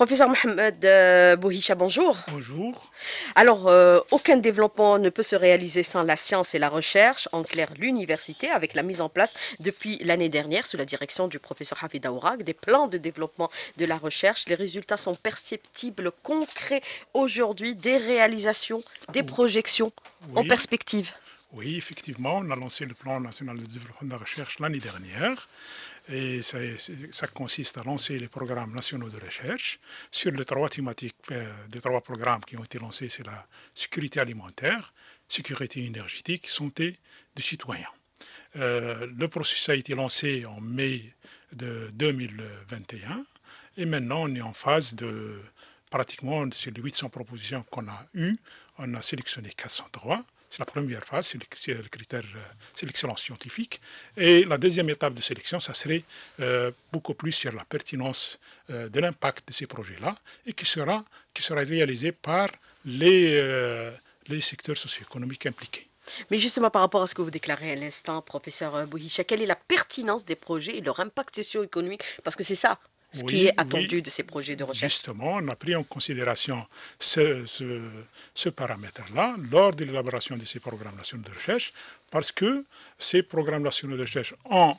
Professeur Mohamed euh, Bouhicha, bonjour. Bonjour. Alors, euh, aucun développement ne peut se réaliser sans la science et la recherche. En clair, l'université, avec la mise en place depuis l'année dernière, sous la direction du professeur Hafid Aourak, des plans de développement de la recherche. Les résultats sont perceptibles, concrets aujourd'hui, des réalisations, des ah projections en perspective. Oui, effectivement, on a lancé le plan national de développement de la recherche l'année dernière. Et ça, consiste à lancer les programmes nationaux de recherche sur les trois thématiques des euh, trois programmes qui ont été lancés, c'est la sécurité alimentaire, sécurité énergétique, santé des citoyens. Euh, le processus a été lancé en mai de 2021 et maintenant on est en phase de pratiquement sur les 800 propositions qu'on a eues, on a sélectionné 403. C'est la première phase, c'est le critère, c'est euh, l'excellence scientifique. Et la deuxième étape de sélection, ça serait euh, beaucoup plus sur la pertinence euh, de l'impact de ces projets-là et qui sera, qui sera réalisé par les, les secteurs socio-économiques impliqués. Mais justement, par rapport à ce que vous déclarez à l'instant, professeur Bouhicha, quelle est la pertinence des projets et leur impact socio-économique Parce que c'est ça, ce qui est attendu de ces projets de recherche. Justement, on a pris en considération ce, paramètre-là lors de l'élaboration de ces programmes nationaux de recherche, parce que ces programmes nationaux de recherche ont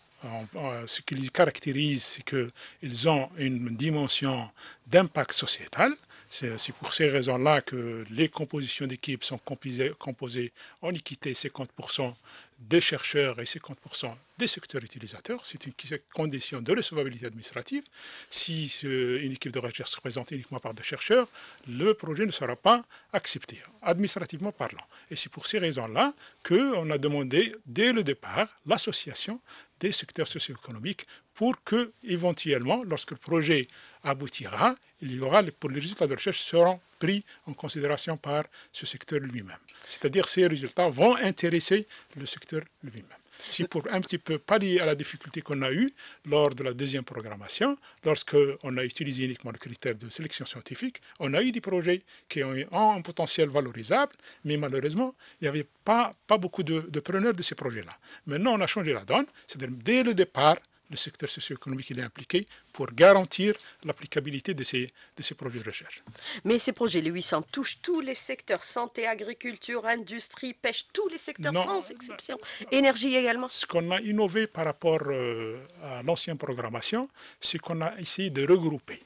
ce qui les caractérise, c'est qu'ils ont une dimension d'impact sociétal. C'est pour ces raisons-là que les compositions d'équipes sont composées, en équité 50% des chercheurs et 50% des secteurs utilisateurs. C'est une condition de recevabilité administrative. Si une équipe de recherche se présente uniquement par des chercheurs, le projet ne sera pas accepté, administrativement parlant. Et c'est pour ces raisons-là qu'on a demandé dès le départ l'association des secteurs socio-économiques pour que, éventuellement, lorsque le projet aboutira, il pour les résultats de recherche seront pris en considération par ce secteur lui-même. C'est-à-dire ces résultats vont intéresser le secteur lui-même. Si pour un petit peu pallier à la difficulté qu'on a eue lors de la deuxième programmation, lorsque on a utilisé uniquement le critère de sélection scientifique, on a eu des projets qui ont un potentiel valorisable, mais malheureusement, il n'y avait pas, pas beaucoup de, de preneurs de ces projets-là. Maintenant, on a changé la donne, c'est-à-dire dès le départ, le secteur socio-économique il est impliqué pour garantir l'applicabilité de ces, de ces projets de recherche. Mais ces projets, les 800, touchent tous les secteurs, santé, agriculture, industrie, pêche, tous les secteurs sans exception, énergie également. Ce qu'on a innové par rapport euh, à l'ancienne programmation, c'est qu'on a essayé de regrouper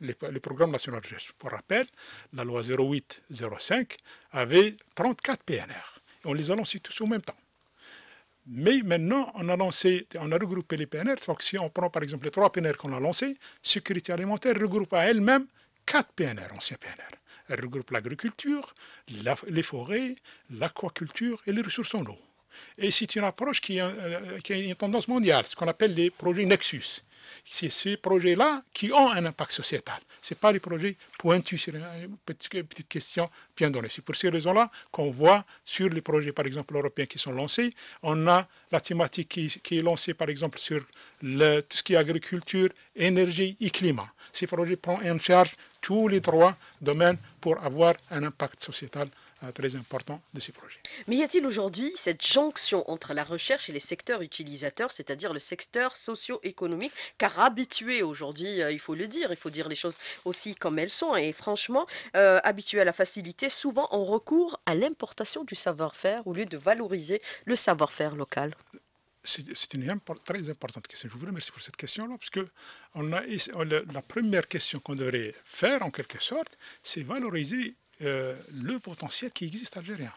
les, programmes nationaux de recherche. Pour rappel, la loi 0805 avait 34 PNR. On les a lancés tous au même temps. Mais maintenant, on a on a regroupé les PNR. Donc, si on prend par exemple les trois PNR qu'on a lancés, Sécurité alimentaire regroupe à elle-même quatre PNR, anciens PNR. Elle regroupe l'agriculture, les forêts, l'aquaculture et les ressources en eau. Et c'est une approche qui euh, a une tendance mondiale, ce qu'on appelle les projets Nexus c'est ces projets-là qui ont un impact sociétal. Ce pas les projets pointus sur une petite, question bien donnée. C'est pour ces raisons-là qu'on voit sur les projets, par exemple, européens qui sont lancés, on a la thématique qui, est lancée, par exemple, sur tout ce qui est agriculture, énergie et climat. Ces projets prennent en charge tous les trois domaines pour avoir un impact sociétal euh, très important de ces projets. Mais y a-t-il aujourd'hui cette jonction entre la recherche et les secteurs utilisateurs, c'est-à-dire le secteur socio-économique, car habitué aujourd'hui, euh, il faut le dire, il faut dire les choses aussi comme elles sont, et franchement, euh, habitué à la facilité, souvent on recourt à l'importation du savoir-faire au lieu de valoriser le savoir-faire local. C'est une très importante question. Je vous remercie pour cette question-là, parce que on a, la première question qu'on devrait faire, en quelque sorte, c'est valoriser euh, le potentiel qui existe algérien,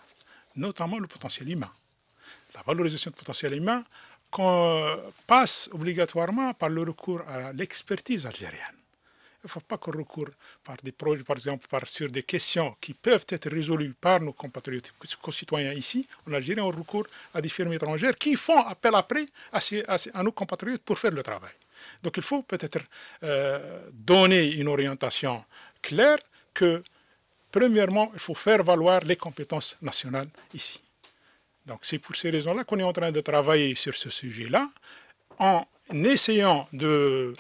notamment le potentiel humain. La valorisation du potentiel humain qu'on euh, passe obligatoirement par le recours à l'expertise algérienne. Il ne faut pas qu'on recourt par des projets, par exemple, par, sur des questions qui peuvent être résolues par nos compatriotes, concitoyens ici, en Algérie, on recourt à des firmes étrangères qui font appel après à, nos compatriotes pour faire le travail. Donc il faut peut-être euh, donner une orientation claire que Premièrement, il faut faire valoir les compétences nationales ici. Donc c'est pour ces raisons-là qu'on est en train de travailler sur ce sujet-là, en essayant de,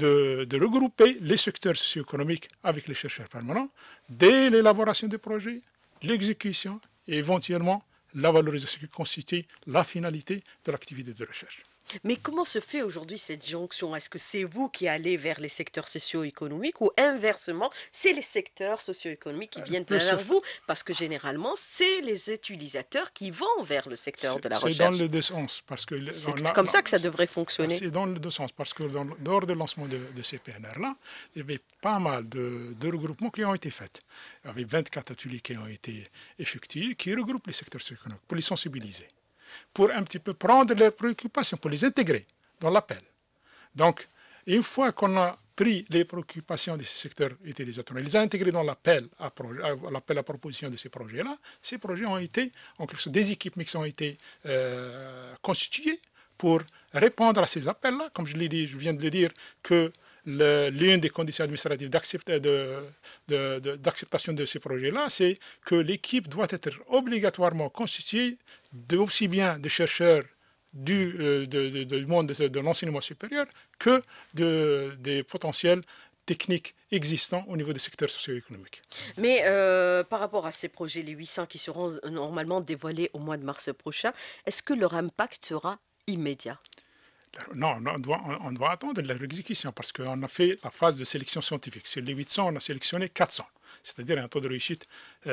regrouper les secteurs socio-économiques avec les chercheurs permanents dès l'élaboration des projets, l'exécution et éventuellement la valorisation qui constitue la finalité de l'activité de recherche. Mais comment se fait aujourd'hui cette jonction Est-ce que c'est vous qui allez vers les secteurs socio-économiques ou inversement, c'est les secteurs socio-économiques qui ah, viennent vers vous Parce que généralement, c'est les utilisateurs qui vont vers le secteur de la recherche. C'est dans les deux sens. C'est comme ça que ça devrait fonctionner. C'est dans les deux sens. Parce que lors du lancement de, ces PNR-là, il y avait pas mal de, de, regroupements qui ont été faits. Il y avait 24 ateliers qui ont été effectués, qui regroupent les secteurs socio-économiques pour les sensibiliser pour un petit peu prendre leurs préoccupations, pour les intégrer dans l'appel. Donc, une fois qu'on a pris les préoccupations de ces secteurs utilisateurs, les a intégrés dans l'appel à, l'appel à proposition de ces projets-là, ces projets ont été, en quelque sorte, des équipes mixtes ont été euh, constituées pour répondre à ces appels-là. Comme je l'ai dit, je viens de le dire, que l'une des conditions administratives d'acceptation de, ces projets-là, c'est que l'équipe doit être obligatoirement constituée de, aussi bien de chercheurs du, euh, de, monde de, l'enseignement supérieur que des potentiels techniques existants au niveau des secteurs socio-économiques. Mais euh, par rapport à ces projets, les 800 qui seront normalement dévoilés au mois de mars prochain, est-ce que leur impact sera immédiat non, on doit, attendre la exécution parce qu'on a fait la phase de sélection scientifique. Sur les 800, on a sélectionné 400, c'est-à-dire un taux de réussite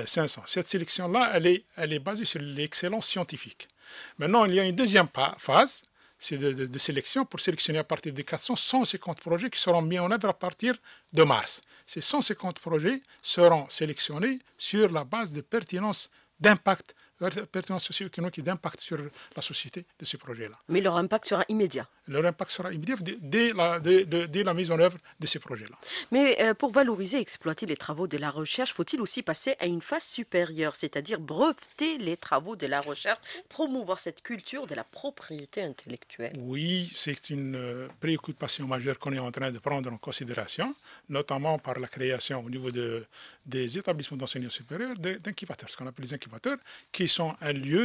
500. Euh, Cette sélection-là, elle est, elle est basée sur l'excellence scientifique. Maintenant, il y a une deuxième phase, c'est de, sélection pour sélectionner à partir des 400 150 projets qui seront mis en œuvre à partir de mars. Ces 150 projets seront sélectionnés sur la base de pertinence d'impact pertinence qui économique et d'impact sur la société de ce projet-là. Mais leur impact sera immédiat. Leur impact sera immédiat dès la, la mise en œuvre de ces projets-là. Mais euh, pour valoriser et exploiter les travaux de la recherche, faut-il aussi passer à une phase supérieure, c'est-à-dire breveter les travaux de la recherche, promouvoir cette culture de la propriété intellectuelle Oui, c'est une euh, préoccupation majeure qu'on est en train de prendre en considération, notamment par la création au niveau de, des établissements d'enseignement supérieur d'incubateurs, ce qu'on appelle les incubateurs, qui sont un lieu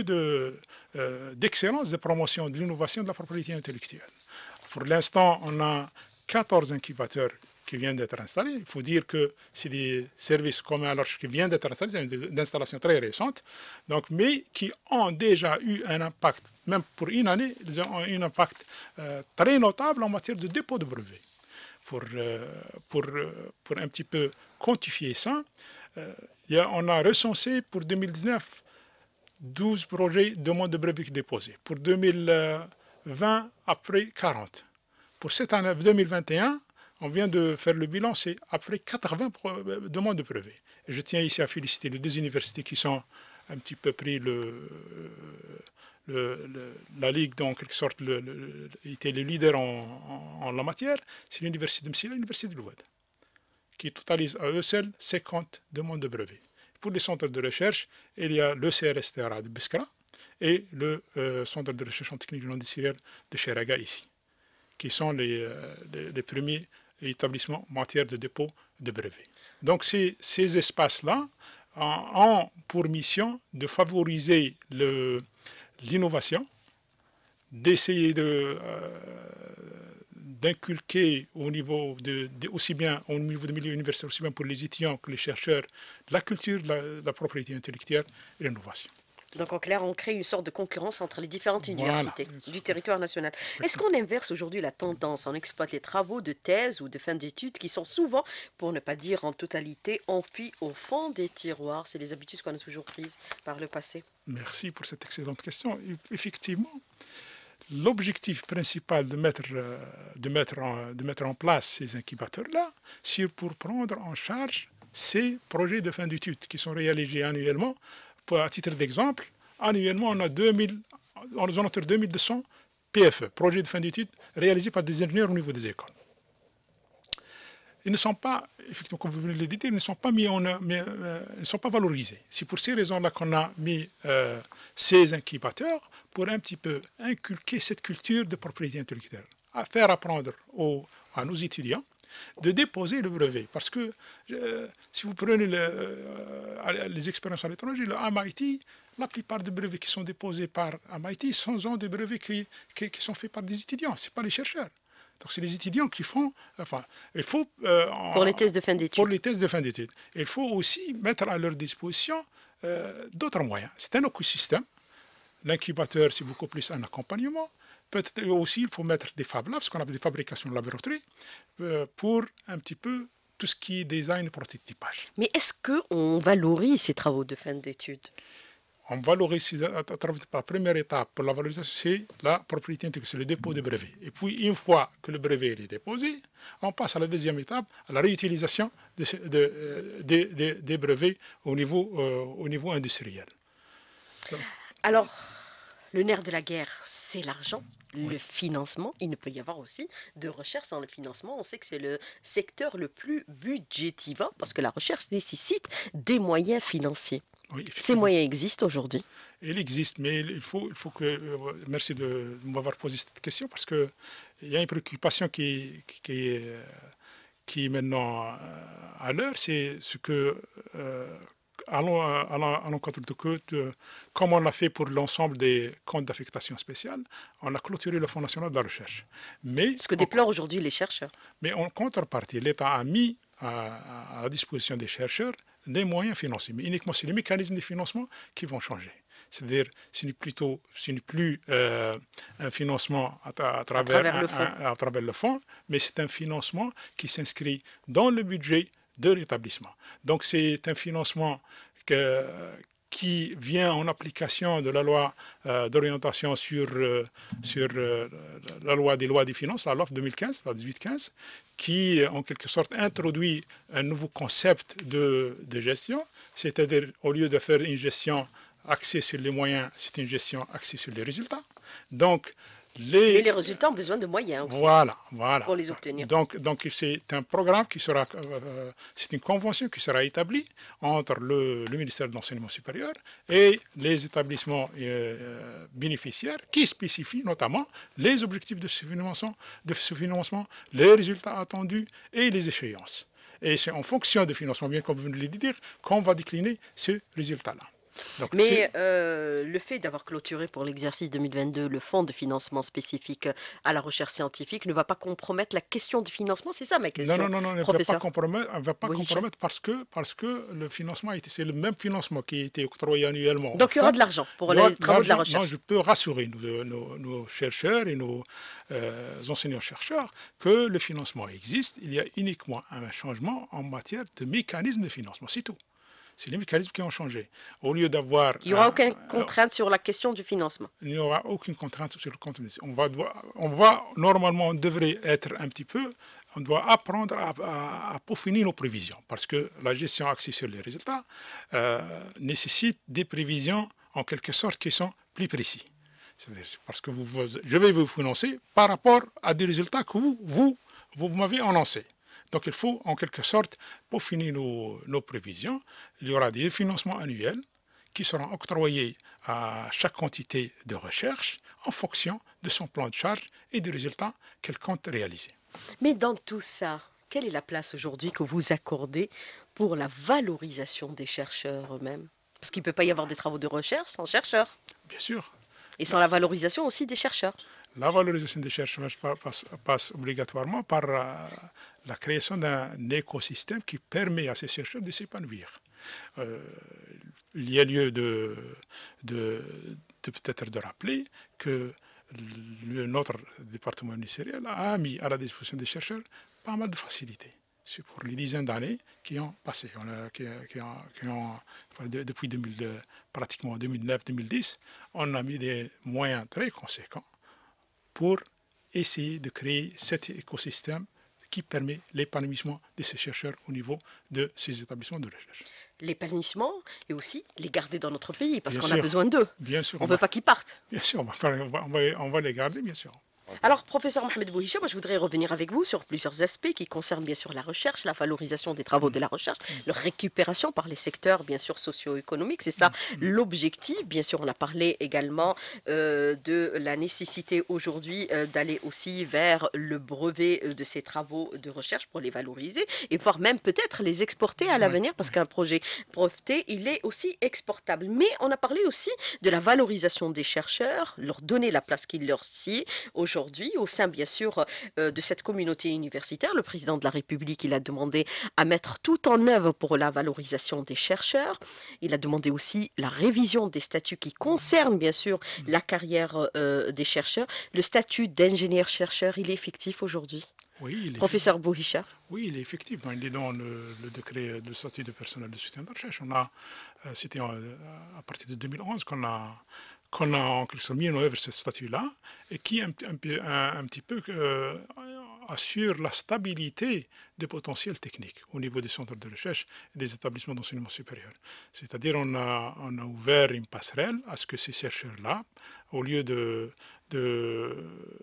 d'excellence de, euh, de promotion de l'innovation de la propriété intellectuelle. Pour l'instant, on a 14 incubateurs qui viennent d'être installés. Il faut dire que c'est des services communs à qui viennent d'être installés, c'est une installation très récente, donc, mais qui ont déjà eu un impact, même pour une année, ils ont eu un impact euh, très notable en matière de dépôt de brevets. Pour, euh, pour, euh, pour un petit peu quantifier ça, euh, on a recensé pour 2019 12 projets de demande de brevet déposés. Pour 2020, après 40. Pour cette année 2021, on vient de faire le bilan, c'est après 80 euh, demandes de brevet. je tiens ici à féliciter les deux universités qui sont un petit peu pris le, la Ligue, dans quelque sorte, était le leader en, en, la matière, c'est l'université de Messina et l'université de Louvain, qui totalise à eux seuls 50 demandes de brevet. Pour les centres de recherche, il y a le CRSTRA de Biskra et le euh, Centre de recherche en technique industrielle de Cheraga ici, qui sont les, euh, premiers établissements en matière de dépôt de brevets. Donc ces, espaces-là ont pour mission de favoriser l'innovation, d'essayer de... Euh, d'inculquer au niveau de, aussi bien au niveau du milieu universitaire, aussi bien pour les étudiants que les chercheurs, la culture, la, propriété intellectuelle et l'innovation. Donc en clair, on crée une sorte de concurrence entre les différentes universités du territoire national. Est-ce qu'on inverse aujourd'hui la tendance On exploite les travaux de thèse ou de fin d'études qui sont souvent, pour ne pas dire en totalité, enfuis au fond des tiroirs. C'est les habitudes qu'on a toujours prises par le passé. Merci pour cette excellente question. Effectivement, l'objectif principal de mettre, euh, de, mettre en, de mettre en place ces incubateurs-là, c'est pour prendre en charge ces projets de fin d'études qui sont réalisés annuellement. Pour, à titre d'exemple, annuellement, on a 2000, on a 2200 PFE, projets de fin d'études, réalisés par des ingénieurs au niveau des écoles ils ne sont pas, effectivement, comme vous venez de ne sont pas, mis en, mais, euh, ils sont pas valorisés. C'est pour ces raisons-là qu'on a mis euh, ces incubateurs pour un petit peu inculquer cette culture de propriété intellectuelle, à faire apprendre aux, à nos étudiants de déposer le brevet. Parce que si vous prenez le, euh, les expériences à l'étranger, le MIT, la plupart des brevets qui sont déposés par MIT sont, des brevets qui, qui, sont faits par des étudiants, ce pas les chercheurs. Donc, c'est les étudiants qui font. Enfin, il faut. Euh, pour les tests de fin d'études. Pour les tests de fin d'études. Il faut aussi mettre à leur disposition euh, d'autres moyens. C'est un écosystème. L'incubateur, c'est beaucoup plus un accompagnement. Peut-être aussi, il faut mettre des fablabs, Labs, ce qu'on appelle des fabrications de laboratoire euh, pour un petit peu tout ce qui est design prototypage. Mais est-ce qu'on valorise ces travaux de fin d'études on valorise à, travers la première étape pour la valorisation, c'est la propriété intellectuelle, c'est le dépôt des brevets. Et puis, une fois que le brevet est déposé, on passe à la deuxième étape, à la réutilisation euh, des brevets euh, au niveau, industriel. Alors, le nerf de la guerre, c'est l'argent, le financement. Il ne peut y avoir aussi de recherche sans le financement. On sait que c'est le secteur le plus budgétivant parce que la recherche nécessite des moyens financiers. Ces moyens existent aujourd'hui Ils existent, mais il faut, il faut que. Euh, merci de, m'avoir posé cette question parce qu'il y a une préoccupation qui, qui, est, euh, qui maintenant euh, à l'heure c'est ce que. allons, allons, allons contre le que, comme on l'a fait pour l'ensemble des comptes d'affectation spéciale, on a clôturé le Fonds national de la recherche. Mais, ce que déplorent aujourd'hui les chercheurs. Mais en contrepartie, l'État a mis à, à la disposition des chercheurs des moyens financiers, mais uniquement c'est les mécanismes de financement qui vont changer. C'est-à-dire, ce n'est plutôt, plus euh, un financement à, travers, le fonds, mais c'est un financement qui s'inscrit dans le budget de l'établissement. Donc, c'est un financement que, qui vient en application de la loi euh, d'orientation sur, euh, sur euh, la loi des lois des finances, la loi 2015, la 1815, qui en quelque sorte introduit un nouveau concept de, de gestion, c'est-à-dire au lieu de faire une gestion axée sur les moyens, c'est une gestion axée sur les résultats. Donc, les... les résultats ont besoin de moyens aussi voilà, pour les obtenir. Donc, donc c'est un programme qui sera, euh, euh, c'est une convention qui sera établie entre le, ministère de l'Enseignement supérieur et les établissements euh, bénéficiaires qui spécifient notamment les objectifs de financement, de financement, les résultats attendus et les échéances. Et c'est en fonction du financement, bien comme vous venez de le dire, qu'on va décliner ce résultat-là. Mais euh, le fait d'avoir clôturé pour l'exercice 2022 le fonds de financement spécifique à la recherche scientifique ne va pas compromettre la question du financement C'est ça ma question Non, non, non, non ne va pas compromettre, va pas compromettre parce, que, parce que le financement, c'est le même financement qui a été octroyé annuellement. Donc il y aura de l'argent pour les travaux de la recherche Je peux rassurer nos, nos, chercheurs et nos euh, enseignants-chercheurs que le financement existe. Il y a uniquement un changement en matière de mécanisme de financement, c'est tout. C'est les mécanismes qui ont changé. Au lieu d'avoir. Il n'y aura aucune contrainte sur la question du financement. Il n'y aura aucune contrainte sur le contenu. On va, on va, normalement, on devrait être un petit peu. On doit apprendre à, peaufiner nos prévisions parce que la gestion axée sur les résultats euh, nécessite des prévisions en quelque sorte qui sont plus précises. C'est-à-dire parce que je vais vous financer par rapport à des résultats que vous, vous, vous m'avez annoncés. Donc il faut en quelque sorte pour finir nos prévisions. Il y aura des financements annuels qui seront octroyés à chaque quantité de recherche en fonction de son plan de charge et des résultats qu'elle compte réaliser. Mais dans tout ça, quelle est la place aujourd'hui que vous accordez pour la valorisation des chercheurs eux-mêmes Parce qu'il ne peut pas y avoir des travaux de recherche sans chercheurs. Bien sûr. Et sans la valorisation aussi des chercheurs. La valorisation des chercheurs passe, obligatoirement par euh, la création d'un écosystème qui permet à ces chercheurs de s'épanouir. Euh, il y a lieu de, peut-être de rappeler que notre département ministériel a mis à la disposition des chercheurs pas mal de facilités. C'est pour les dizaines d'années qui ont passé, depuis pratiquement 2009-2010, on a mis des moyens très conséquents pour essayer de créer cet écosystème qui permet l'épanouissement de ces chercheurs au niveau de ces établissements de recherche. L'épanouissement et aussi les garder dans notre pays parce qu'on a besoin d'eux. Bien sûr. On ne veut pas qu'ils partent. Bien sûr, on va, on va les garder, bien sûr. Alors, professeur Mohamed Bouhicha, moi, je voudrais revenir avec vous sur plusieurs aspects qui concernent bien sûr la recherche, la valorisation des travaux mm. de la recherche, mm. leur récupération par les secteurs, bien sûr, socio-économiques. C'est ça mm. l'objectif. Bien sûr, on a parlé également euh, de la nécessité aujourd'hui euh, d'aller aussi vers le brevet euh, de ces travaux de recherche pour les valoriser et voire même peut-être les exporter à l'avenir parce qu'un projet breveté, il est aussi exportable. Mais on a parlé aussi de la valorisation des chercheurs, leur donner la place qu'il leur sied aujourd'hui aujourd'hui au sein, bien sûr, euh, de cette communauté universitaire. Le président de la République, il a demandé à mettre tout en œuvre pour la valorisation des chercheurs. Il a demandé aussi la révision des statuts qui concernent, bien sûr, mmh. la carrière euh, des chercheurs. Le statut d'ingénieur-chercheur, il est effectif aujourd'hui oui, il est Professeur Bouhicha Oui, il est effectif. Il est dans le, décret de statut de personnel de soutien de recherche. On a, euh, c'était à partir de 2011 qu'on a qu'on a mis en oeuvre ce statut-là et qui un, petit peu euh, assure la stabilité des potentiels techniques au niveau des centres de recherche et des établissements d'enseignement supérieur. C'est-à-dire on a, on a ouvert une passerelle à ce que ces chercheurs-là, au lieu de,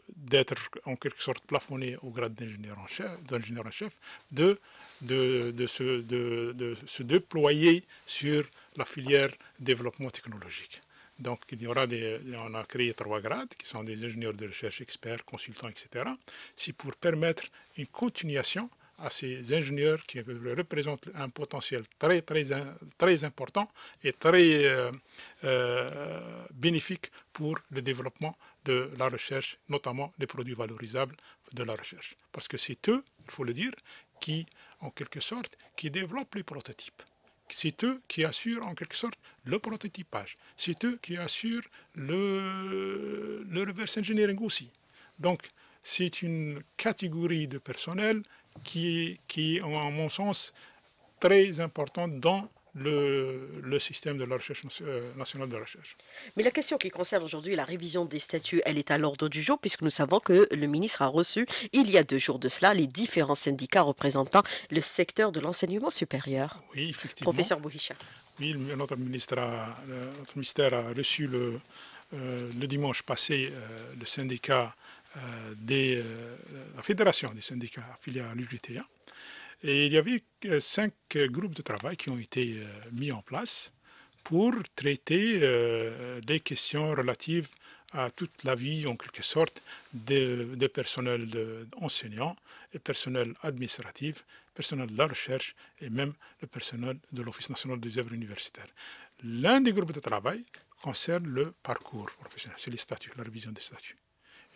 d'être en quelque sorte plafonné au grade d'ingénieur en chef, en chef de, de, se, de, se déployer sur la filière développement technologique. Donc, il y aura on a créé trois grades qui sont des ingénieurs de recherche, experts, consultants, etc. C'est pour permettre une continuation à ces ingénieurs qui représentent un potentiel très, très, très important et très euh, euh, bénéfique pour le développement de la recherche, notamment des produits valorisables de la recherche. Parce que c'est eux, il faut le dire, qui, en quelque sorte, qui développent les prototypes. C'est eux qui assurent en quelque sorte le prototypage. C'est eux qui assurent le, reverse engineering aussi. Donc, c'est une catégorie de personnel qui, qui, en mon sens, très importante dans le, système de la recherche nationale euh, de recherche. Mais la question qui concerne aujourd'hui la révision des statuts, elle est à l'ordre du jour puisque nous savons que le ministre a reçu il y a deux jours de cela les différents syndicats représentant le secteur de l'enseignement supérieur. Oui, effectivement. Professeur Bouhicha. Oui, notre, a, euh, ministère a reçu le, euh, le dimanche passé le syndicat des, la fédération des syndicats affiliés à l'UGTA hein. Et il y avait euh, cinq euh, groupes de travail qui ont été euh, mis en place pour traiter des questions relatives à toute la vie, en quelque sorte, des personnels enseignants, et personnel administratif, personnel de la recherche et même le personnel de l'Office national des œuvres universitaires. L'un des groupes de travail concerne le parcours professionnel, c'est les statuts, la révision des statuts.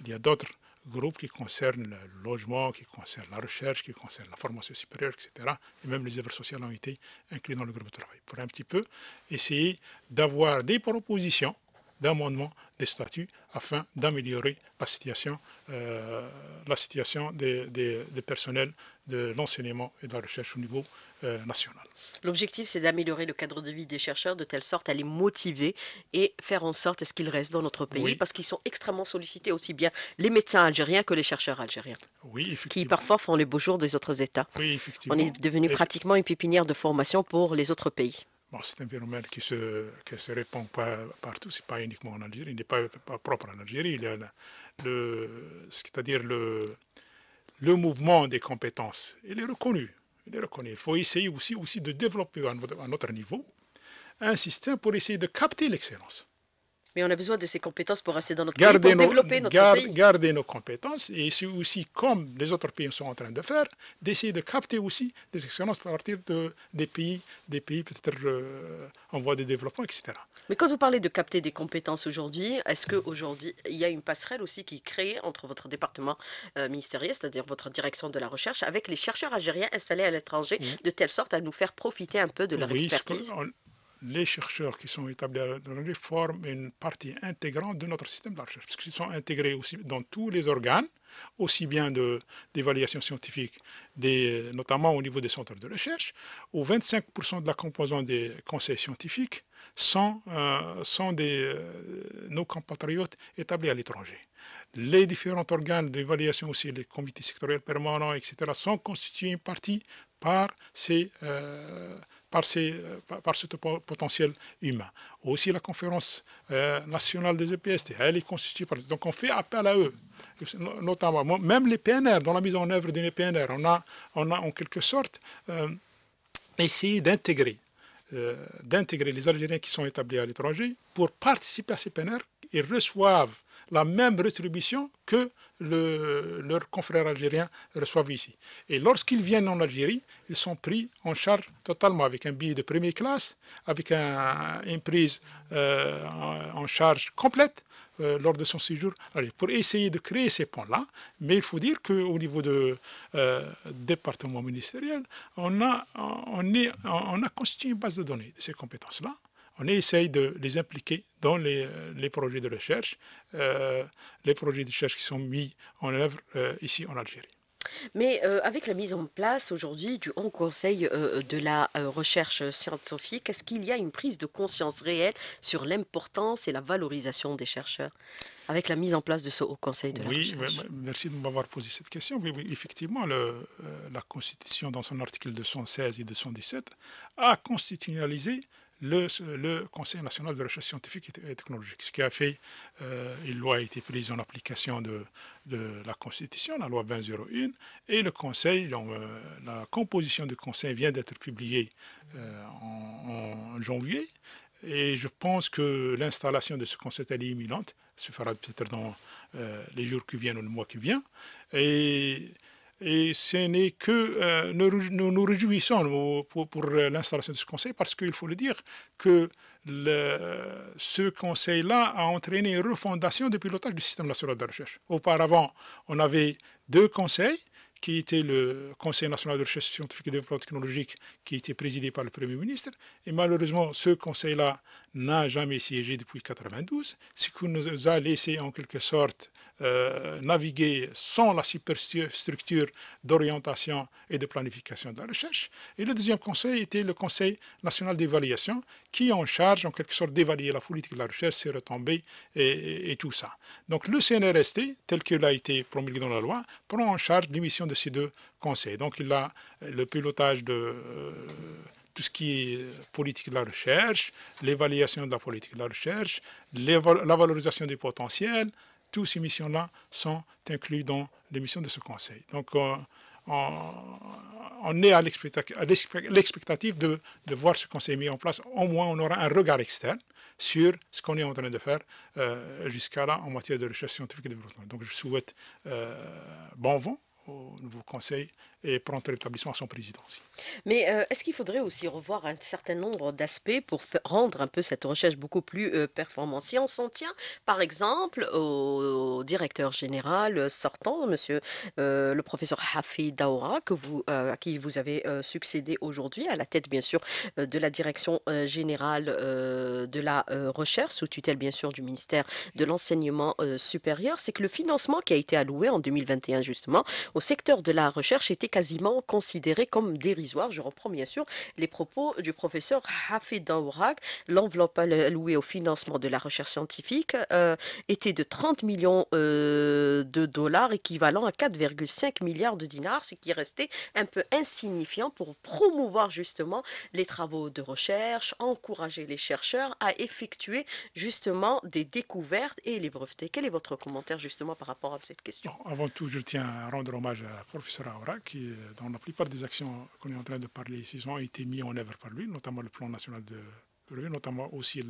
Il y a d'autres groupes qui concernent le logement, qui concernent la recherche, qui concernent la formation supérieure, etc. Et même les œuvres sociales ont été incluses dans le groupe de travail. Pour un petit peu essayer d'avoir des propositions d'amendement des statuts afin d'améliorer la situation, euh, la situation des, personnels de l'enseignement et de la recherche au niveau euh, national. L'objectif, c'est d'améliorer le cadre de vie des chercheurs de telle sorte à les motiver et faire en sorte est ce qu'ils restent dans notre pays parce qu'ils sont extrêmement sollicités aussi bien les médecins algériens que les chercheurs algériens. Oui, effectivement. Qui parfois font les beaux jours des autres États. Oui, effectivement. On est devenu pratiquement une pépinière de formation pour les autres pays c'est un phénomène qui se, se répand pas partout, n'est pas uniquement en Algérie, il n'est pas, propre en Algérie. Il y a le, c'est-à-dire le, le mouvement des compétences, il est reconnu. Il est reconnu. Il faut essayer aussi, aussi de développer à notre niveau un système pour essayer de capter l'excellence. Mais on a besoin de ces compétences pour rester dans notre pays, pour développer notre pays. Garder nos compétences, et aussi, comme les autres pays sont en train de faire, d'essayer de capter aussi des expériences à partir de, des pays, des pays peut-être euh, en voie de développement, etc. Mais quand vous parlez de capter des compétences aujourd'hui, est-ce qu'aujourd'hui, il y a une passerelle aussi qui est créée entre votre département euh, ministériel, c'est-à-dire votre direction de la recherche, avec les chercheurs algériens installés à l'étranger, de telle sorte à nous faire profiter un peu de leur expertise les chercheurs qui sont établis à l'étranger forment une partie intégrante de notre système de recherche, puisqu'ils sont intégrés aussi dans tous les organes, aussi bien d'évaluation scientifique, des, euh, notamment au niveau des centres de recherche, où 25% de la composante des conseils scientifiques sont, de euh, sont des, euh, nos compatriotes établis à l'étranger. Les différents organes d'évaluation aussi, les comités sectoriels permanents, etc., sont constitués en partie par ces par, par ce potentiel humain. Aussi la conférence euh, nationale des EPST, elle est constituée par... Donc on fait appel à eux, notamment même les PNR, dans la mise en œuvre des PNR, on a, on a en quelque sorte euh, essayé d'intégrer euh, d'intégrer les Algériens qui sont établis à l'étranger pour participer à ces PNR. et reçoivent la même rétribution que leurs confrères algériens reçoivent ici. Et lorsqu'ils viennent en Algérie, ils sont pris en charge totalement avec un billet de première classe, avec une prise euh, en charge complète euh, lors de son séjour pour essayer de créer ces ponts-là. Mais il faut dire qu'au niveau du euh, département ministériel, on a, on, est, on a constitué une base de données de ces compétences-là on essaye de les impliquer dans les, euh, projets de recherche, euh, les projets de recherche qui sont mis en œuvre euh, ici en Algérie. Mais avec la mise en place aujourd'hui du Haut Conseil de la recherche scientifique, est-ce qu'il y a une prise de conscience réelle sur l'importance et la valorisation des chercheurs avec la mise en place de ce Haut Conseil de la recherche Oui, merci de m'avoir posé cette question. effectivement, le, la Constitution, dans son article 216 et 217, a constitutionnalisé le, Conseil national de recherche scientifique et technologique, ce qui a fait euh, une loi a été prise en application de, de la Constitution, la loi 2001, et le Conseil, euh, la composition du Conseil vient d'être publiée euh, en, janvier, et je pense que l'installation de ce Conseil est imminente, se fera peut-être dans euh, les jours qui viennent ou le mois qui vient, et et ce n'est que euh, nous nous réjouissons pour, euh, l'installation de ce conseil parce qu'il faut le dire que ce conseil-là a entraîné une refondation du pilotage du système national de recherche. Auparavant, on avait deux conseils qui était le Conseil national de recherche scientifique et développement technologique, qui était présidé par le Premier ministre. Et malheureusement, ce conseil-là n'a jamais siégé depuis 1992, ce qui nous a laissé en quelque sorte euh, naviguer sans la superstructure d'orientation et de planification de la recherche. Et le deuxième conseil était le Conseil national d'évaluation, qui est en charge en quelque sorte d'évaluer la politique de la recherche, ses retombées et, tout ça. Donc le CNRST, tel qu'il a été promulgué dans la loi, prend en charge l'émission de ces deux conseils. Donc il a le pilotage de... Euh, tout ce qui est euh, politique de la recherche, l'évaluation de la politique de la recherche, la valorisation des potentiels, toutes ces missions-là sont incluses dans les missions de ce Conseil. Donc, euh, on, est à l'expectative de, voir ce Conseil mis en place. Au moins, on aura un regard externe sur ce qu'on est en train de faire euh, jusqu'à là en matière de recherche scientifique et de développement. Donc, je souhaite euh, bon vent au nouveau Conseil et prendre l'établissement à son président. Mais euh, est-ce qu'il faudrait aussi revoir un certain nombre d'aspects pour rendre un peu cette recherche beaucoup plus euh, performante Si on s'en tient, par exemple, au, directeur général euh, sortant, monsieur le professeur Hafi Daoura, que vous, à qui vous avez succédé aujourd'hui, à la tête bien sûr de la direction générale de la recherche, sous tutelle bien sûr du ministère de l'enseignement supérieur, c'est que le financement qui a été alloué en 2021 justement au secteur de la recherche était quasiment considéré comme dérisoire. Je reprends bien sûr les propos du professeur Hafid Daourak. L'enveloppe allouée au financement de la recherche scientifique euh, était de 30 millions euh, de dollars, équivalent à 4,5 milliards de dinars, ce qui restait un peu insignifiant pour promouvoir justement les travaux de recherche, encourager les chercheurs à effectuer justement des découvertes et les breveter. Quel est votre commentaire justement par rapport à cette question Avant tout, je tiens à rendre hommage à professeur Aura qui euh, dans la plupart des actions qu'on est en train de parler ici, ont été mises en œuvre par lui, notamment le plan national de brevet, notamment aussi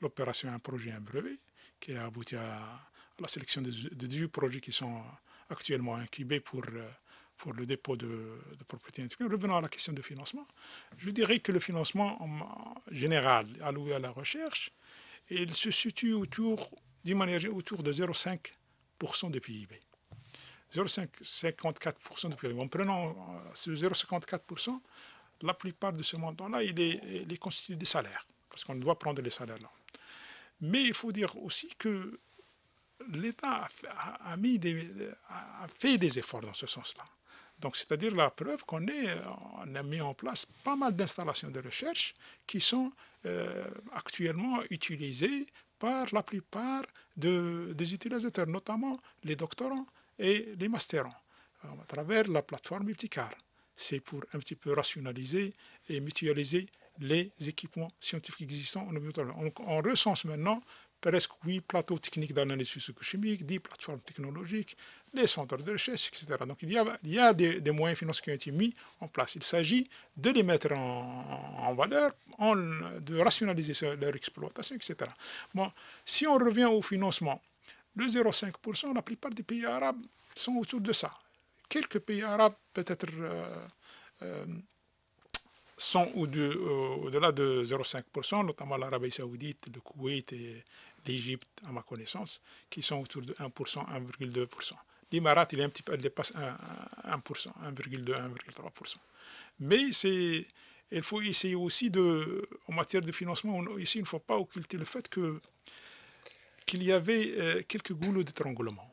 l'opération Un projet, un brevet, qui a abouti à, la sélection de, 18 projets qui sont actuellement incubés pour, euh, pour le dépôt de, propriétés. propriété intellectuelle. Revenons à la question de financement. Je dirais que le financement en général alloué à la recherche, il se situe autour, d'une manière, autour de 0,5% du PIB. 0,54% de prix. En prenant euh, ce 0,54%, la plupart de ce montant-là, il est, constitué des salaires, parce qu'on doit prendre les salaires là. Mais il faut dire aussi que l'État a, fait des efforts dans ce sens-là. Donc, c'est-à-dire la preuve qu'on euh, a mis en place pas mal d'installations de recherche qui sont euh, actuellement utilisées par la plupart des utilisateurs, notamment les doctorants et les masterants à travers la plateforme Multicar. C'est pour un petit peu rationaliser et mutualiser les équipements scientifiques existants en Donc on recense maintenant presque huit plateaux techniques d'analyse physico-chimique, 10 plateformes technologiques, des centres de recherche, etc. Donc il y a, il des, moyens financiers qui ont été mis en place. Il s'agit de les mettre en, valeur, en, de rationaliser leur exploitation, etc. Bon, si on revient au financement, le 0,5%, la plupart des pays arabes sont autour de ça. Quelques pays arabes, peut-être, euh, euh, sont euh, au-delà de, 0,5%, notamment l'Arabie saoudite, le Koweït et l'Égypte, à ma connaissance, qui sont autour de 1%, 1,2%. L'Imarat, il est un petit peu, elle dépasse 1%, 1,2, 1,3%. Mais c'est, il faut essayer aussi de, en matière de financement, ici, il ne faut pas occulter le fait que il y avait euh, quelques goulots d'étranglement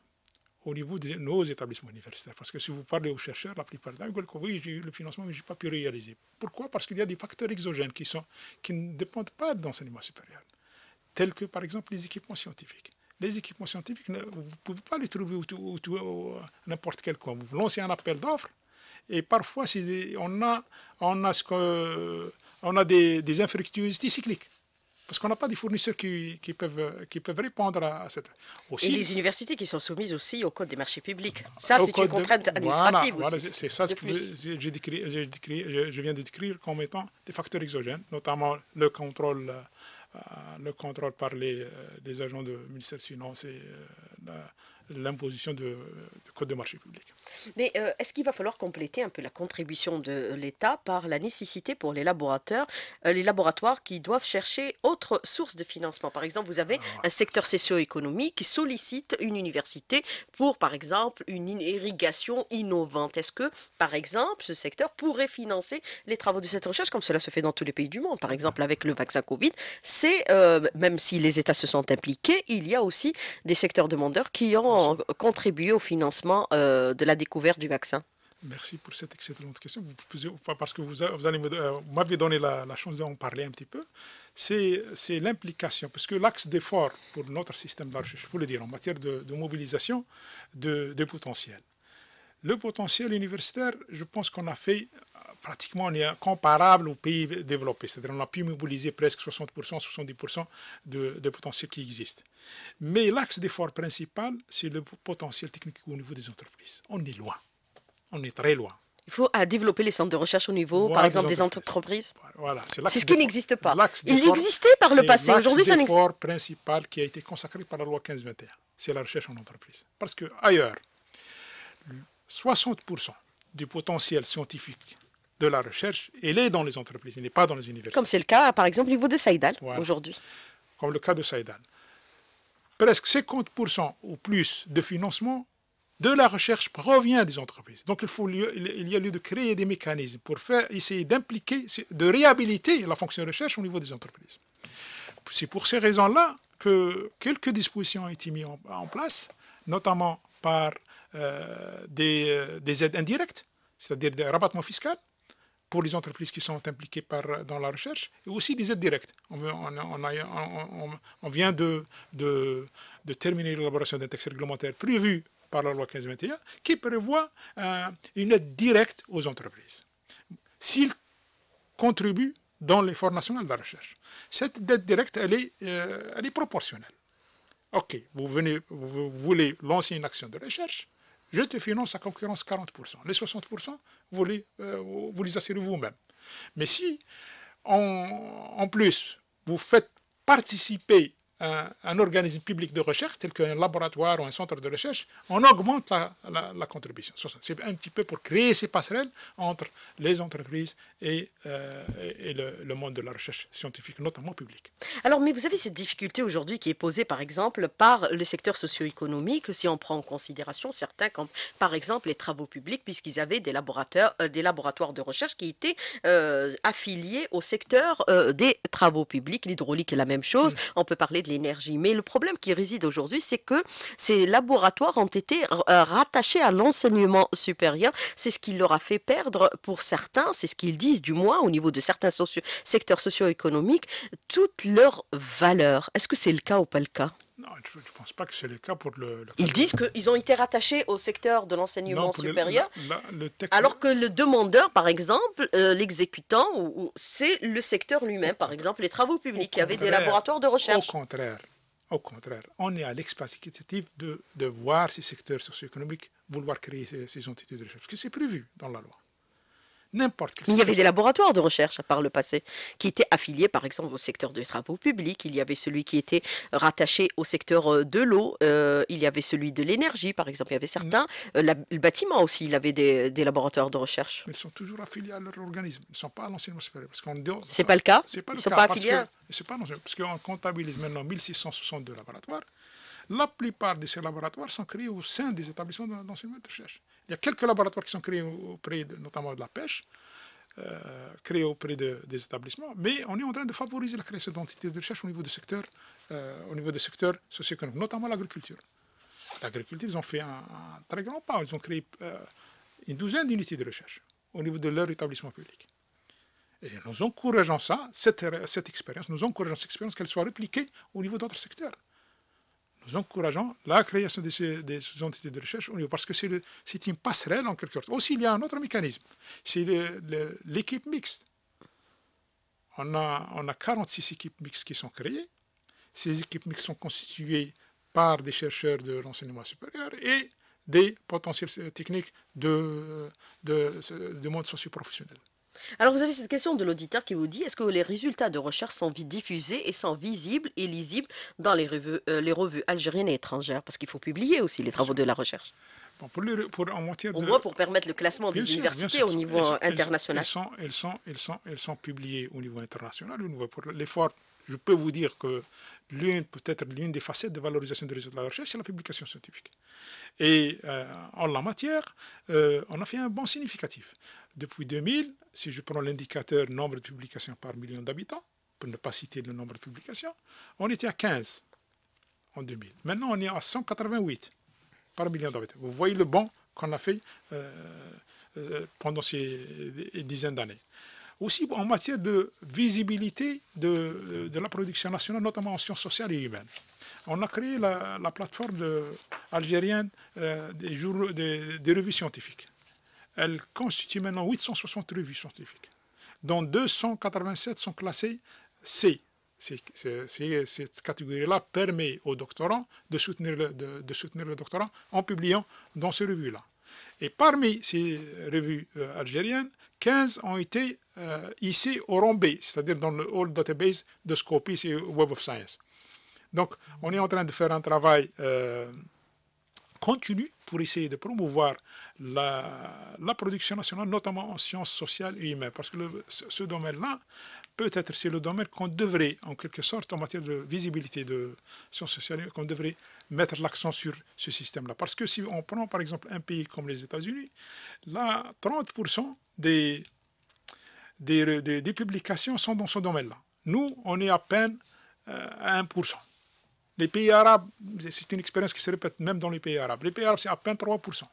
au niveau de nos établissements universitaires. Parce que si vous parlez aux chercheurs, la plupart d'entre eux disent « oui, j'ai eu le financement, mais je n'ai pas pu réaliser. Pourquoi Parce qu'il y a des facteurs exogènes qui, ne dépendent pas d'enseignement supérieur, tels que, par exemple, les équipements scientifiques. Les équipements scientifiques, vous ne pouvez pas les trouver euh, n'importe quel coin. Vous lancez un appel d'offres, et parfois, on a, des, des cycliques parce qu'on n'a pas des fournisseurs qui, peuvent, qui peuvent répondre à, cette. Aussi, Et les universités qui sont soumises aussi au code des marchés publics. Ça, c'est une contrainte administrative aussi. Voilà, c'est ça ce que je, viens de décrire comme étant des facteurs exogènes, notamment le contrôle. Euh, le contrôle par les, euh, agents du ministère des Finances et euh, l'imposition de, de code de marché public. Mais euh, est-ce qu'il va falloir compléter un peu la contribution de l'État par la nécessité pour les laboratoires, euh, les laboratoires qui doivent chercher autre source de financement Par exemple, vous avez ah. un secteur socio-économique qui sollicite une université pour, par exemple, une irrigation innovante. Est-ce que, par exemple, ce secteur pourrait financer les travaux de cette recherche comme cela se fait dans tous les pays du monde Par exemple, avec le vaccin Covid, c'est, euh, même si les États se sont impliqués, il y a aussi des secteurs demandeurs qui ont contribuer au financement euh, de la découverte du vaccin Merci pour cette excellente question. Vous, parce que euh, vous, m'avez donné la, chance d'en parler un petit peu. C'est l'implication, parce que l'axe d'effort pour notre système de recherche, je le dire, en matière de, mobilisation de, de, potentiel. Le potentiel universitaire, je pense qu'on a fait pratiquement on est comparable aux pays développés. C'est-à-dire on a pu mobiliser presque 60%, 70% de, potentiel qui existe. Mais l'axe d'effort principal, c'est le potentiel technique au niveau des entreprises. On est loin. On est très loin. Il faut à euh, développer les centres de recherche au niveau, par exemple, des entreprises. Voilà, c'est ce qui n'existe pas. Il existait par le passé. Aujourd'hui, ça principal qui a été consacré par la loi 1521, c'est la recherche en entreprise. Parce que ailleurs, 60% du potentiel scientifique de la recherche, elle est dans les entreprises, elle n'est pas dans les universités. Comme c'est le cas, par exemple, au niveau de Saïdal aujourd'hui. Comme le cas de Saïdal. Presque 50% ou plus de financement de la recherche provient des entreprises. Donc il, faut il y a lieu de créer des mécanismes pour faire, essayer d'impliquer, de réhabiliter la fonction de recherche au niveau des entreprises. C'est pour ces raisons-là que quelques dispositions ont été mises en, place, notamment par euh, des, euh, des, aides indirectes, c'est-à-dire des rabattements fiscaux, pour les entreprises qui sont impliquées par, dans la recherche, et aussi des aides directes. On, on, vient de, de, terminer l'élaboration d'un texte réglementaire prévu par la loi 1521 qui prévoit euh, une aide directe aux entreprises s'ils contribuent dans l'effort national de la recherche. Cette aide directe, elle est, euh, est proportionnelle. OK, vous, venez, vous voulez lancer une action de recherche, je te finance à concurrence 40%. Les 60%, vous les, euh, vous assurez vous-même. Mais si, en plus, vous faites participer un, organisme public de recherche, tel qu'un laboratoire ou un centre de recherche, on augmente la, la, contribution. C'est un petit peu pour créer ces passerelles entre les entreprises et, euh, le, monde de la recherche scientifique, notamment public Alors, mais vous avez cette difficulté aujourd'hui qui est posée, par exemple, par le secteur socio-économique, si on prend en considération certains, comme par exemple les travaux publics, puisqu'ils avaient des, laboratoires, euh, des laboratoires de recherche qui étaient euh, affiliés au secteur des travaux publics. L'hydraulique est la même chose. Mm. On peut parler de mais le problème qui réside aujourd'hui, c'est que ces laboratoires ont été euh, rattachés à l'enseignement supérieur. C'est ce qui leur a fait perdre, pour certains, c'est ce qu'ils disent, du moins au niveau de certains secteurs socio-économiques, toute leur valeur. Est-ce que c'est le cas ou pas le cas non, je ne pense pas que c'est le cas pour le. Ils disent qu'ils ont été rattachés au secteur de l'enseignement supérieur, alors que le demandeur, par exemple, euh, l'exécutant, ou, c'est le secteur lui-même, par exemple, les travaux publics, qui avaient des laboratoires de recherche. Au contraire, au contraire, on est à l'espace de, de voir ces secteurs socio-économiques vouloir créer ces, ces entités de recherche, parce que c'est prévu dans la loi. Il y avait des laboratoires de recherche par le passé qui étaient affiliés, par exemple, au secteur des travaux publics. Il y avait celui qui était euh, rattaché au secteur euh, de l'eau. Euh, il y avait celui de l'énergie, par exemple. Il y avait certains. le bâtiment aussi, il avait des, laboratoires de recherche. Ils sont toujours affiliés à leur organisme. Ils ne sont pas à l'enseignement supérieur. Ce n'est pas le cas. pas Ils ne sont pas affiliés. Parce qu'on comptabilise maintenant 1662 laboratoires. La plupart de ces laboratoires sont créés au sein des établissements d'enseignement de recherche. Il y a quelques laboratoires qui sont créés auprès, notamment de la pêche, euh, créés auprès des établissements, mais on est en train de favoriser la création d'entités de recherche au niveau secteur, euh, au niveau des secteurs socio-économiques, notamment l'agriculture. L'agriculture, ils ont fait un, très grand pas. Ils ont créé euh, une douzaine d'unités de recherche au niveau de leur établissement public. Et nous encourageons ça, cette expérience, nous encourageons cette expérience qu'elle soit répliquée au niveau d'autres secteurs nous encourageons la création de ces, entités de recherche au niveau, parce que c'est une passerelle en quelque sorte. Aussi, il y a un autre mécanisme, c'est l'équipe mixte. On a, 46 équipes mixtes qui sont créées. Ces équipes mixtes sont constituées par des chercheurs de l'enseignement supérieur et des potentiels techniques de, de, de monde socioprofessionnel. Alors vous avez cette question de l'auditeur qui vous dit, est-ce que les résultats de recherche sont diffusés et sont visibles et lisibles dans les revues, euh, les revues algériennes et étrangères Parce qu'il faut publier aussi les travaux de la recherche. pour Au moins pour permettre le classement des universités au niveau international. Elles sont, elles sont publiées au niveau international. L'effort, je peux vous dire que l'une peut-être l'une des facettes de valorisation du réseau de la recherche, c'est la publication scientifique. Et euh, en la matière, euh, on a fait un bond significatif. Depuis 2000, si je prends l'indicateur nombre de publications par million d'habitants, pour ne pas citer le nombre de publications, on était à 15 en 2000. Maintenant, on est à 188 par million d'habitants. Vous voyez le bond qu'on a fait euh, pendant ces dizaines d'années aussi en matière de visibilité de, de, la production nationale, notamment en sciences sociales et humaines. On a créé la, plateforme de, algérienne euh, des, des, revues scientifiques. Elle constitue maintenant 860 revues scientifiques, dont 287 sont classées C. cette catégorie-là permet aux doctorants de soutenir le, de, soutenir le doctorat en publiant dans ces revues-là. Et parmi ces revues euh, algériennes, 15 ont été euh, ici au rang c'est-à-dire dans le whole Database de Scopus et Web of Science. Donc, on est en train de faire un travail euh, continu pour essayer de promouvoir la, production nationale, notamment en sciences sociales et humaines, parce que ce, ce domaine-là, peut-être c'est le domaine qu'on devrait, en quelque sorte, en matière de visibilité de sciences sociales, qu'on devrait mettre l'accent sur ce système-là. Parce que si on prend, par exemple, un pays comme les États-Unis, là, 30% des, des, publications sont dans ce domaine-là. Nous, on est à peine euh, à 1%. Les pays arabes, c'est une expérience qui se répète même dans les pays arabes. Les pays arabes, c'est à peine 3%.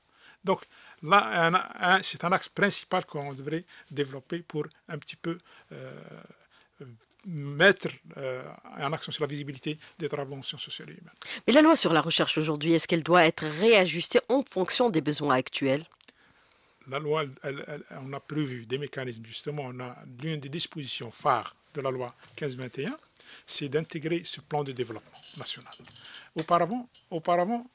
Donc là, c'est un axe principal qu'on devrait développer pour un petit peu euh, mettre euh, en un accent sur la visibilité des travaux en sciences sociales et humaines. Mais la loi sur la recherche aujourd'hui, est-ce qu'elle doit être réajustée en fonction des besoins actuels la loi, on a prévu des mécanismes, justement, l'une des dispositions phares de la loi 1521, c'est d'intégrer ce plan de développement national. Auparavant, auparavant,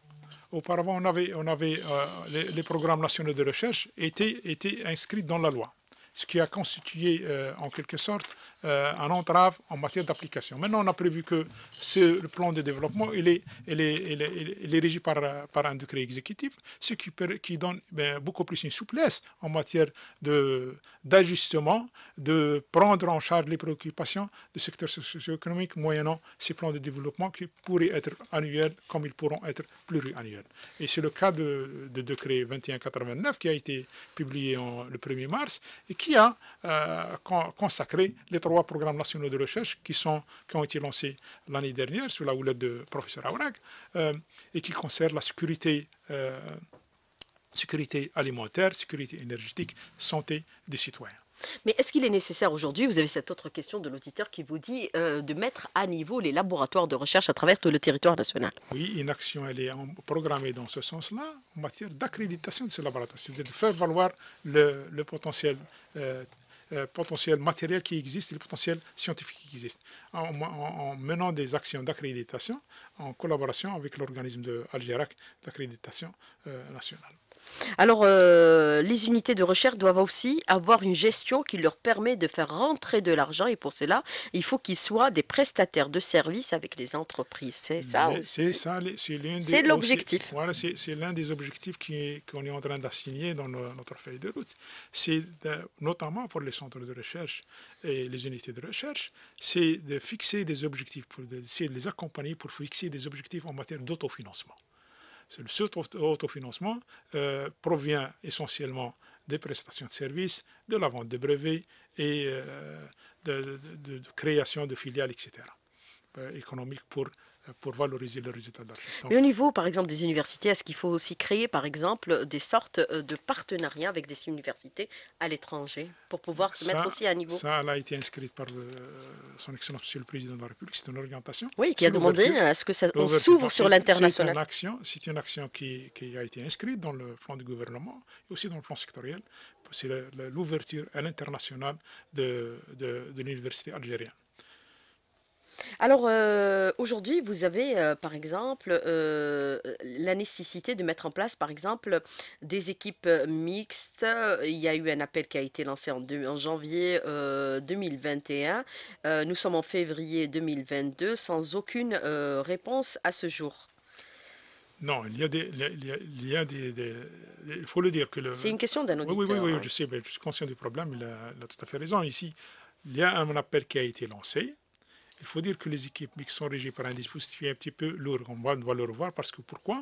auparavant on avait, euh, les, programmes nationaux de recherche étaient, inscrits dans la loi, ce qui a constitué euh, en quelque sorte en euh, entrave en matière d'application. Maintenant, on a prévu que ce plan de développement, il est, il est, il est, il est régi par, par, un décret exécutif, ce qui, qui donne ben, beaucoup plus une souplesse en matière d'ajustement, de, prendre en charge les préoccupations du secteur socio-économique moyennant ces plans de développement qui pourraient être annuels comme ils pourront être pluriannuels. Et c'est le cas de, de décret 2189 qui a été publié le 1er mars et qui a euh, consacré les trois programmes nationaux de recherche qui, sont, qui ont été lancés l'année dernière sous la houlette de professeur Aurag euh, et qui concernent la sécurité, euh, sécurité alimentaire, sécurité énergétique, santé des citoyens. Mais est-ce qu'il est nécessaire aujourd'hui, vous avez cette autre question de l'auditeur qui vous dit euh, de mettre à niveau les laboratoires de recherche à travers tout le territoire national Oui, une action elle est programmée dans ce sens-là en matière d'accréditation de ces laboratoires, c'est-à-dire de faire valoir le, potentiel euh, euh, potentiel matériel qui existe et le potentiel scientifique qui existe, en, menant des actions d'accréditation en collaboration avec l'organisme de Algérac d'accréditation euh, nationale. Alors, euh, les unités de recherche doivent aussi avoir une gestion qui leur permet de faire rentrer de l'argent et pour cela, il faut qu'ils soient des prestataires de services avec les entreprises. C'est ça C'est ça, c'est l'objectif. Voilà, c'est l'un des objectifs qu'on est en train d'assigner dans notre feuille de route. C'est notamment pour les centres de recherche et les unités de recherche, c'est de fixer des objectifs, c'est de les accompagner pour fixer des objectifs en matière d'autofinancement le sous autofinancement euh, provient essentiellement des prestations de services, de la vente de brevets et euh, de, création de filiales, etc. Euh, économique pour pour valoriser le résultat Mais au niveau, par exemple, des universités, est-ce qu'il faut aussi créer, par exemple, des sortes euh, de partenariats avec des universités à l'étranger pour pouvoir se mettre aussi à niveau Ça, elle a été inscrite par euh, son Excellence Monsieur le Président de la République. C'est une orientation. Oui, qui a demandé à ce que ça s'ouvre sur l'international. C'est une action, une action qui, a été inscrite dans le plan du gouvernement et aussi dans le plan sectoriel. C'est l'ouverture à l'international de l'université algérienne. Alors euh, aujourd'hui, vous avez euh, par exemple euh, la nécessité de mettre en place par exemple des équipes mixtes. Il y a eu un appel qui a été lancé en, janvier 2021. nous sommes en février 2022 sans aucune réponse à ce jour. Non, il y a des. Il, des, il faut le dire que C'est une question d'un auditeur. Oui, oui, oui, je sais, je suis conscient du problème, il a tout à fait raison. Ici, il y a un appel qui a été lancé il faut dire que les équipes mixtes sont régies par un dispositif un petit peu lourd. On va, le revoir parce que pourquoi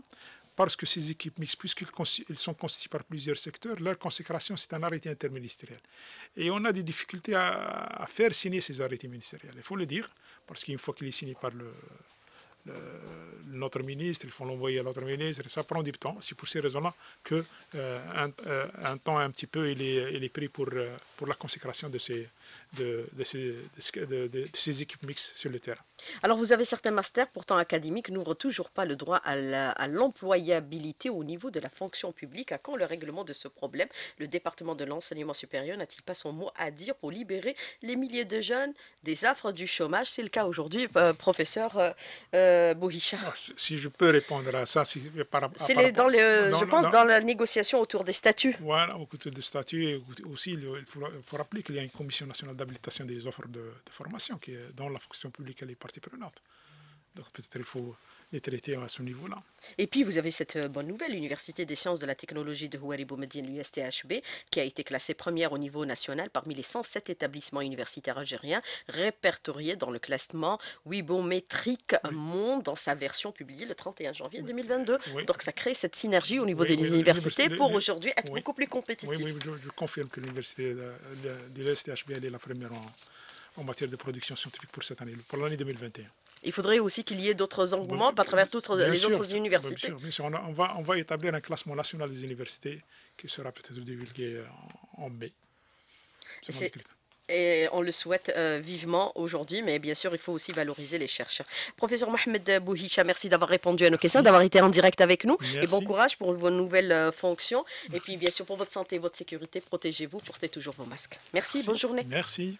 Parce que ces équipes mixtes, puisqu'elles sont constituées par plusieurs secteurs, leur consécration, c'est un arrêté interministériel. Et on a des difficultés à, faire signer ces arrêtés ministériels. Il faut le dire, parce qu'une fois qu'il est signé par le, notre ministre, il faut l'envoyer à l'autre ministre, et ça prend du temps. C'est pour ces raisons-là qu'un euh, euh, un, temps un petit peu, il est, pris pour, euh, pour la consécration de ces, de, ces, équipes mixtes sur le terrain. Alors vous avez certains masters pourtant académiques n'ouvrent toujours pas le droit à l'employabilité au niveau de la fonction publique. À quand le règlement de ce problème Le département de l'enseignement supérieur n'a-t-il pas son mot à dire pour libérer les milliers de jeunes des affres du chômage C'est le cas aujourd'hui, euh, professeur euh, euh ah, Si je peux répondre à ça, si, par, C'est dans le, je pense dans la négociation autour des statuts. Voilà, autour des statuts. Aussi, faut, il faut rappeler qu'il y a une commission nationale d'habilitation des offres de, formation, qui est dans la fonction publique, elle est partie prenante. Donc peut-être il faut les à ce niveau-là. Et puis, vous avez cette euh, bonne nouvelle, l'Université des sciences de la technologie de Houari Boumediene, l'USTHB, qui a été classée première au niveau national parmi les 107 établissements universitaires algériens répertoriés dans le classement Wibométrique Monde dans sa version publiée le 31 janvier 2022. Donc, ça crée cette synergie au niveau des universités pour aujourd'hui être beaucoup plus compétitif. Oui, je, confirme que l'Université de, l'USTHB est la première en, en matière de production scientifique pour cette année, pour l'année 2021 il faudrait aussi qu'il y ait d'autres engouements à travers toutes les autres universités. Bien sûr, On, va, on va établir un classement national des universités qui sera peut-être divulgué euh, en, mai. Et on le souhaite euh, vivement aujourd'hui, mais bien sûr, il faut aussi valoriser les chercheurs. Professeur Mohamed Bouhicha, merci d'avoir répondu à nos questions, d'avoir été en direct avec nous. Et bon courage pour vos nouvelles euh, fonctions. Et puis, bien sûr, pour votre santé et votre sécurité, protégez-vous, portez toujours vos masques. Merci, bonne journée. Merci.